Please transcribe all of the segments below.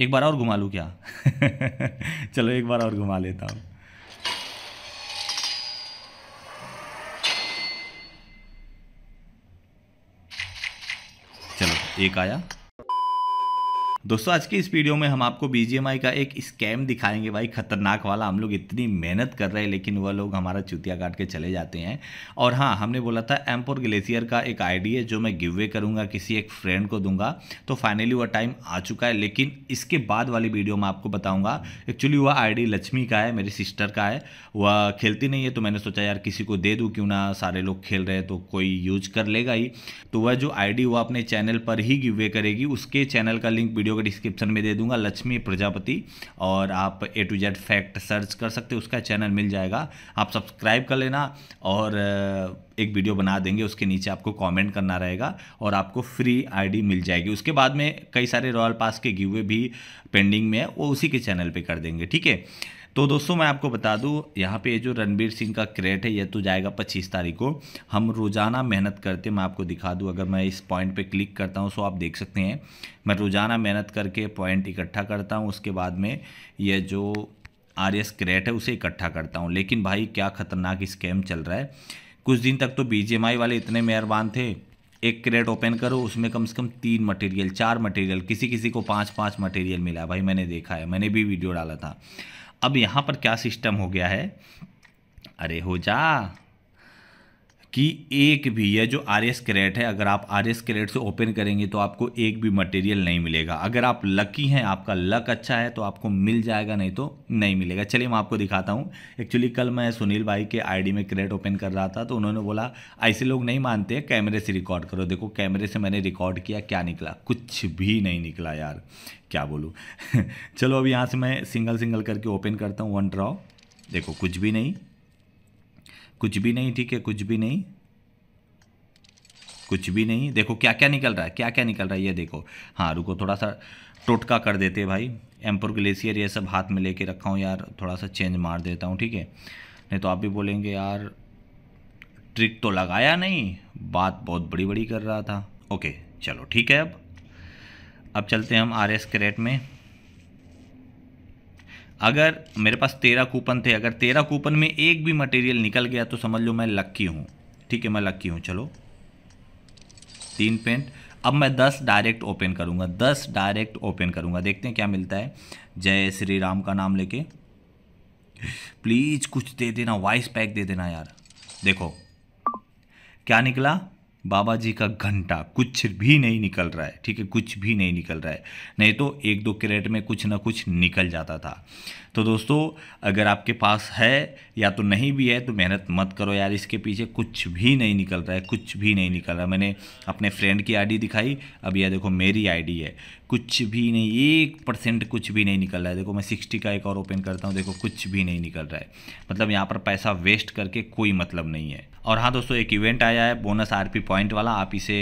एक बार और घुमा लूँ क्या चलो एक बार और घुमा लेता हूँ चलो एक आया दोस्तों आज की इस वीडियो में हम आपको बीजीएमआई का एक स्कैम दिखाएंगे भाई खतरनाक वाला हम लोग इतनी मेहनत कर रहे हैं लेकिन वह लोग हमारा चुतिया काट के चले जाते हैं और हाँ हमने बोला था एम्पोर ग्लेशियर का एक आईडी है जो मैं गिव वे करूँगा किसी एक फ्रेंड को दूंगा तो फाइनली वह टाइम आ चुका है लेकिन इसके बाद वाली वीडियो में आपको बताऊँगा एक्चुअली वह आई लक्ष्मी का है मेरी सिस्टर का है वह खेलती नहीं है तो मैंने सोचा यार किसी को दे दूँ क्यों ना सारे लोग खेल रहे हैं तो कोई यूज कर लेगा ही तो वह जो आई डी वह अपने चैनल पर ही गिव वे करेगी उसके चैनल का लिंक वीडियो होगा डिस्क्रिप्शन में दे दूंगा लक्ष्मी प्रजापति और आप A to Z fact search कर सकते हो उसका चैनल मिल जाएगा आप सब्सक्राइब कर लेना और एक वीडियो बना देंगे उसके नीचे आपको कमेंट करना रहेगा और आपको फ्री आईडी मिल जाएगी उसके बाद में कई सारे रॉयल पास के गिवे भी पेंडिंग में है वो उसी के चैनल पर कर देंगे ठीक है तो दोस्तों मैं आपको बता दूँ यहाँ पे जो रणबीर सिंह का क्रेट है ये तो जाएगा पच्चीस तारीख को हम रोज़ाना मेहनत करते मैं आपको दिखा दूँ अगर मैं इस पॉइंट पे क्लिक करता हूँ सो आप देख सकते हैं मैं रोज़ाना मेहनत करके पॉइंट इकट्ठा करता हूँ उसके बाद में यह जो आर एस क्रेट है उसे इकट्ठा करता हूँ लेकिन भाई क्या ख़तरनाक स्कैम चल रहा है कुछ दिन तक तो बी वाले इतने मेहरबान थे एक क्रेट ओपन करो उसमें कम से कम तीन मटेरियल चार मटेरियल किसी किसी को पांच पांच मटेरियल मिला भाई मैंने देखा है मैंने भी वीडियो डाला था अब यहाँ पर क्या सिस्टम हो गया है अरे हो जा कि एक भी यह जो आर एस क्रेट है अगर आप आर एस क्रेट से ओपन करेंगे तो आपको एक भी मटेरियल नहीं मिलेगा अगर आप लकी हैं आपका लक अच्छा है तो आपको मिल जाएगा नहीं तो नहीं मिलेगा चलिए मैं आपको दिखाता हूँ एक्चुअली कल मैं सुनील भाई के आईडी में क्रेट ओपन कर रहा था तो उन्होंने बोला ऐसे लोग नहीं मानते कैमरे से रिकॉर्ड करो देखो कैमरे से मैंने रिकॉर्ड किया क्या निकला कुछ भी नहीं निकला यार क्या बोलूँ चलो अब यहाँ से मैं सिंगल सिंगल करके ओपन करता हूँ वन ड्रॉ देखो कुछ भी नहीं कुछ भी नहीं ठीक है कुछ भी नहीं कुछ भी नहीं देखो क्या क्या निकल रहा है क्या क्या निकल रहा है ये देखो हाँ रुको थोड़ा सा टोटका कर देते भाई एम्पोर ग्लेशियर ये सब हाथ में लेके रखा हूँ यार थोड़ा सा चेंज मार देता हूँ ठीक है नहीं तो आप भी बोलेंगे यार ट्रिक तो लगाया नहीं बात बहुत बड़ी बड़ी कर रहा था ओके चलो ठीक है अब अब चलते हैं हम आर एस क्रेट में अगर मेरे पास तेरह कूपन थे अगर तेरह कूपन में एक भी मटेरियल निकल गया तो समझ लो मैं लक्की हूँ ठीक है मैं लक्की हूँ चलो तीन पेंट अब मैं दस डायरेक्ट ओपन करूँगा दस डायरेक्ट ओपन करूँगा देखते हैं क्या मिलता है जय श्री राम का नाम लेके प्लीज़ कुछ दे देना वॉइस पैक दे देना यार देखो क्या निकला बाबा जी का घंटा कुछ भी नहीं निकल रहा है ठीक है कुछ भी नहीं निकल रहा है नहीं तो एक दो कैरेट में कुछ ना कुछ निकल जाता था तो दोस्तों अगर आपके पास है या तो नहीं भी है तो मेहनत मत करो यार इसके पीछे कुछ भी नहीं निकल रहा है कुछ भी नहीं निकल रहा मैंने अपने फ्रेंड की आईडी दिखाई अब यह देखो मेरी आईडी है कुछ भी नहीं एक परसेंट कुछ भी नहीं निकल रहा है देखो मैं सिक्सटी का एक और ओपन करता हूँ देखो कुछ भी नहीं निकल रहा है मतलब यहाँ पर पैसा वेस्ट करके कोई मतलब नहीं है और हाँ दोस्तों एक इवेंट आया है बोनस आर पॉइंट वाला आप इसे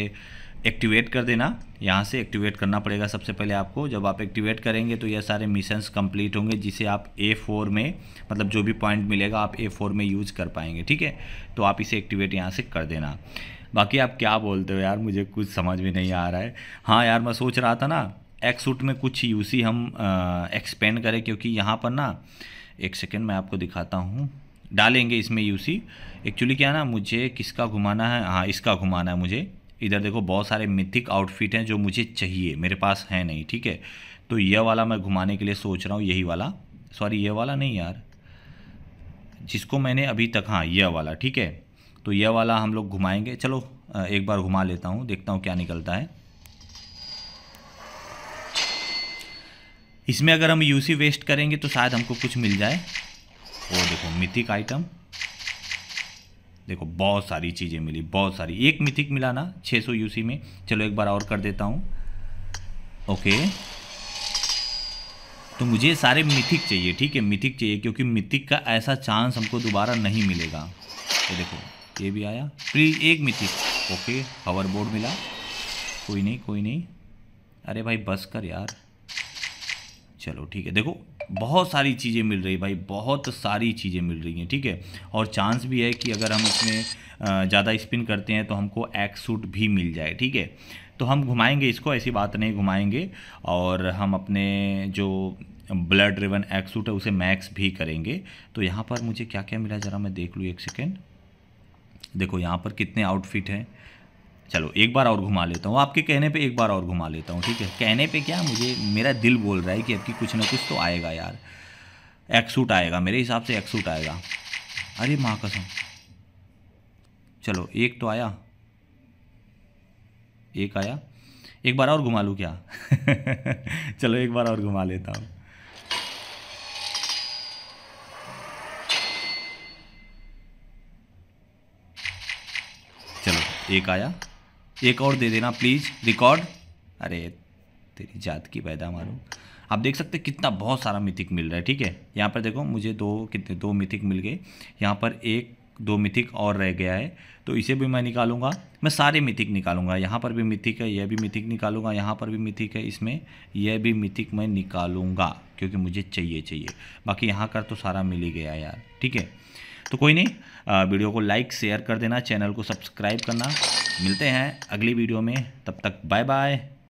एक्टिवेट कर देना यहाँ से एक्टिवेट करना पड़ेगा सबसे पहले आपको जब आप एक्टिवेट करेंगे तो यह सारे मिशंस कंप्लीट होंगे जिसे आप ए फोर में मतलब जो भी पॉइंट मिलेगा आप ए फोर में यूज़ कर पाएंगे ठीक है तो आप इसे एक्टिवेट यहाँ से कर देना बाकी आप क्या बोलते हो यार मुझे कुछ समझ में नहीं आ रहा है हाँ यार मैं सोच रहा था ना एक्सूट में कुछ यूसी हम एक्सपेंड करें क्योंकि यहाँ पर ना एक सेकेंड मैं आपको दिखाता हूँ डालेंगे इसमें यूसी एक्चुअली क्या ना मुझे किसका घुमाना है हाँ इसका घुमाना है मुझे इधर देखो बहुत सारे मिथिक आउटफिट हैं जो मुझे चाहिए मेरे पास है नहीं ठीक है तो यह वाला मैं घुमाने के लिए सोच रहा हूँ यही वाला सॉरी यह वाला नहीं यार जिसको मैंने अभी तक हाँ यह वाला ठीक है तो यह वाला हम लोग घुमाएंगे चलो एक बार घुमा लेता हूँ देखता हूँ क्या निकलता है इसमें अगर हम यूसी वेस्ट करेंगे तो शायद हमको कुछ मिल जाए और देखो मिथिक आइटम देखो बहुत सारी चीज़ें मिली बहुत सारी एक मिथिक मिला ना 600 यूसी में चलो एक बार और कर देता हूँ ओके तो मुझे सारे मिथिक चाहिए ठीक है मिथिक चाहिए क्योंकि मिथिक का ऐसा चांस हमको दोबारा नहीं मिलेगा ये देखो ये भी आया प्री एक मिथिक ओके हवर बोर्ड मिला कोई नहीं कोई नहीं अरे भाई बस कर यार चलो ठीक है देखो बहुत सारी चीज़ें मिल रही भाई बहुत सारी चीज़ें मिल रही हैं ठीक है और चांस भी है कि अगर हम इसमें ज़्यादा स्पिन करते हैं तो हमको एक सूट भी मिल जाए ठीक है तो हम घुमाएंगे इसको ऐसी बात नहीं घुमाएंगे और हम अपने जो ब्लड रिवन एक्सूट है उसे मैक्स भी करेंगे तो यहाँ पर मुझे क्या क्या मिला ज़रा मैं देख लूँ एक सेकेंड देखो यहाँ पर कितने आउटफिट हैं चलो एक बार और घुमा लेता हूँ आपके कहने पे एक बार और घुमा लेता हूँ ठीक है कहने पे क्या मुझे मेरा दिल बोल रहा है कि आपकी कुछ ना कुछ तो आएगा यार एक सूट आएगा मेरे हिसाब से एक सूट आएगा अरे माँ कसम चलो एक तो आया एक आया एक बार और घुमा लूँ क्या चलो एक बार और घुमा लेता हूँ एक आया एक और दे देना प्लीज़ रिकॉर्ड अरे तेरी जात की पैदा मारो आप देख सकते कितना बहुत सारा मिथिक मिल रहा है ठीक है यहाँ पर देखो मुझे दो कितने दो मिथिक मिल गए यहाँ पर एक दो मिथिक और रह गया है तो इसे भी मैं निकालूंगा मैं सारे मिथिक निकालूंगा यहाँ पर भी मिथिक है यह भी मिथिक निकालूंगा यहाँ पर भी मिथिक है इसमें यह भी मिथिक मैं निकालूंगा क्योंकि मुझे चाहिए चाहिए बाकी यहाँ का तो सारा मिल ही गया यार ठीक है तो कोई नहीं वीडियो को लाइक शेयर कर देना चैनल को सब्सक्राइब करना मिलते हैं अगली वीडियो में तब तक बाय बाय